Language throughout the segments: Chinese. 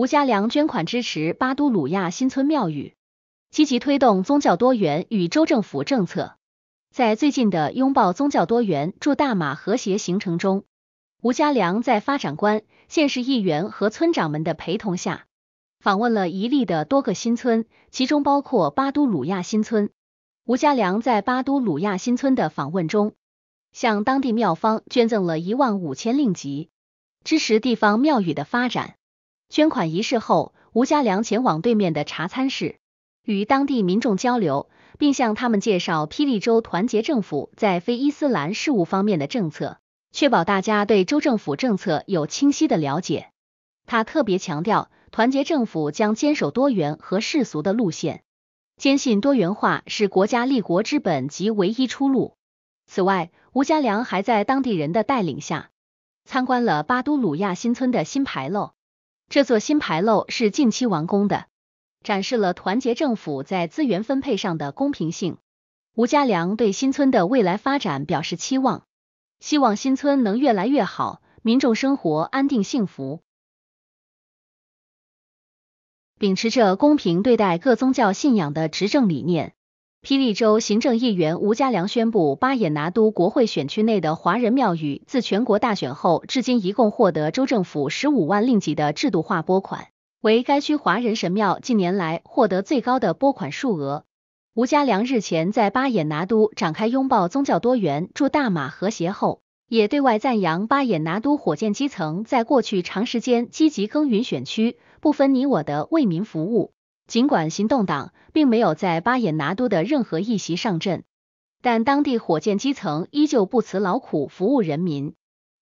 吴家良捐款支持巴都鲁亚新村庙宇，积极推动宗教多元与州政府政策。在最近的拥抱宗教多元、助大马和谐行程中，吴家良在发展官、县市议员和村长们的陪同下，访问了一利的多个新村，其中包括巴都鲁亚新村。吴家良在巴都鲁亚新村的访问中，向当地庙方捐赠了一万五千令吉，支持地方庙宇的发展。捐款仪式后，吴家良前往对面的茶餐室，与当地民众交流，并向他们介绍霹雳州团结政府在非伊斯兰事务方面的政策，确保大家对州政府政策有清晰的了解。他特别强调，团结政府将坚守多元和世俗的路线，坚信多元化是国家立国之本及唯一出路。此外，吴家良还在当地人的带领下，参观了巴都鲁亚新村的新牌楼。这座新牌楼是近期完工的，展示了团结政府在资源分配上的公平性。吴家良对新村的未来发展表示期望，希望新村能越来越好，民众生活安定幸福。秉持着公平对待各宗教信仰的执政理念。霹雳州行政议员吴家良宣布，巴也拿都国会选区内的华人庙宇，自全国大选后至今，一共获得州政府十五万令吉的制度化拨款，为该区华人神庙近年来获得最高的拨款数额。吴家良日前在巴也拿都展开拥抱宗教多元、助大马和谐后，也对外赞扬巴也拿都火箭基层在过去长时间积极耕耘选区，不分你我的为民服务。尽管行动党并没有在巴也拿都的任何一席上阵，但当地火箭基层依旧不辞劳苦服务人民，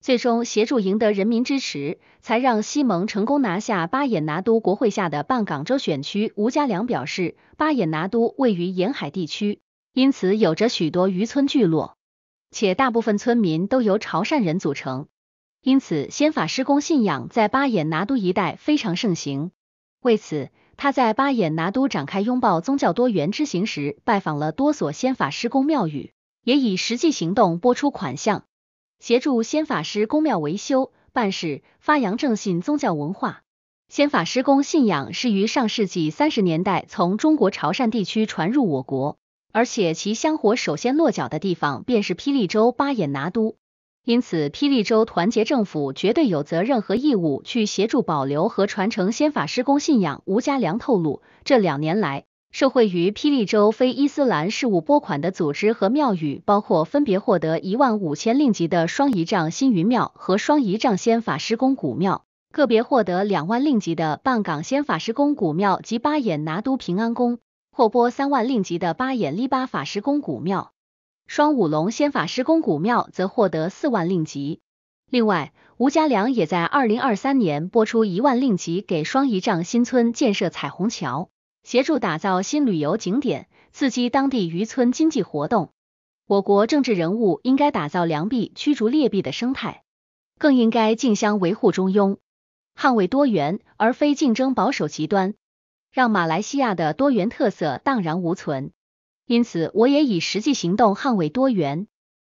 最终协助赢得人民支持，才让西蒙成功拿下巴也拿都国会下的半港州选区。吴家良表示，巴也拿都位于沿海地区，因此有着许多渔村聚落，且大部分村民都由潮汕人组成，因此先法施工信仰在巴也拿都一带非常盛行。为此。他在巴彦拿都展开拥抱宗教多元之行时，拜访了多所仙法师公庙宇，也以实际行动拨出款项，协助仙法师公庙维修、办事、发扬正信宗教文化。仙法师公信仰是于上世纪三十年代从中国潮汕地区传入我国，而且其香火首先落脚的地方便是霹雳州巴彦拿都。因此，霹雳州团结政府绝对有责任和义务去协助保留和传承先法施工信仰。吴家良透露，这两年来，社会于霹雳州非伊斯兰事务拨款的组织和庙宇，包括分别获得一万五千令吉的双仪仗新云庙和双仪仗先法施工古庙，个别获得两万令吉的半港先法施工古庙及八眼拿督平安宫，或拨三万令吉的八眼利巴法施工古庙。双五龙仙法师公古庙则获得四万令吉。另外，吴家良也在二零二三年拨出一万令吉给双仪仗新村建设彩虹桥，协助打造新旅游景点，刺激当地渔村经济活动。我国政治人物应该打造良币驱逐劣币的生态，更应该竞相维护中庸，捍卫多元，而非竞争保守极端，让马来西亚的多元特色荡然无存。因此，我也以实际行动捍卫多元。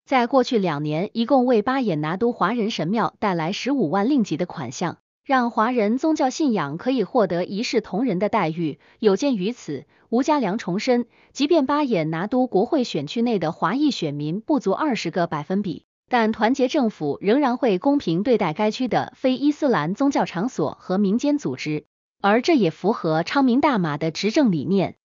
在过去两年，一共为巴眼拿都华人神庙带来十五万令吉的款项，让华人宗教信仰可以获得一视同仁的待遇。有鉴于此，吴家良重申，即便巴眼拿都国会选区内的华裔选民不足二十个百分比，但团结政府仍然会公平对待该区的非伊斯兰宗教场所和民间组织，而这也符合昌明大马的执政理念。